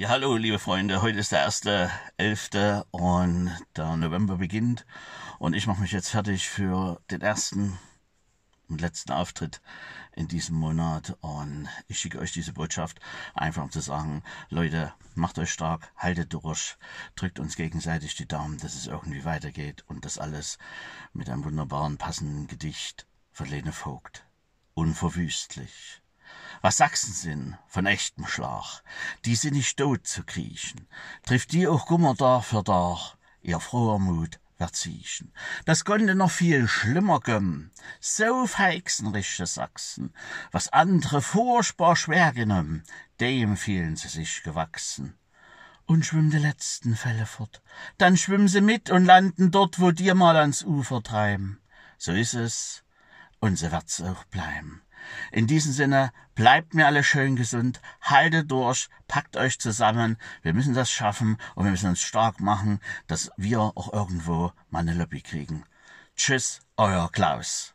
Ja, hallo, liebe Freunde. Heute ist der erste, elfte und der November beginnt. Und ich mache mich jetzt fertig für den ersten und letzten Auftritt in diesem Monat. Und ich schicke euch diese Botschaft einfach, um zu sagen, Leute, macht euch stark, haltet durch, drückt uns gegenseitig die Daumen, dass es irgendwie weitergeht. Und das alles mit einem wunderbaren, passenden Gedicht von Lene Vogt. Unverwüstlich was Sachsen sind von echtem Schlag, die sind nicht tot zu kriechen, trifft die auch Gummer da für da, ihr froher Mut wird siechen. Das konnte noch viel schlimmer gömmen, so feixenrische Sachsen, was andere furchtbar schwer genommen, dem fielen sie sich gewachsen und schwimm die letzten Fälle fort. Dann schwimmen sie mit und landen dort, wo dir mal ans Ufer treiben. So ist es, und so wird's auch bleiben. In diesem Sinne, bleibt mir alle schön gesund, haltet durch, packt euch zusammen. Wir müssen das schaffen und wir müssen uns stark machen, dass wir auch irgendwo mal eine Lobby kriegen. Tschüss, euer Klaus.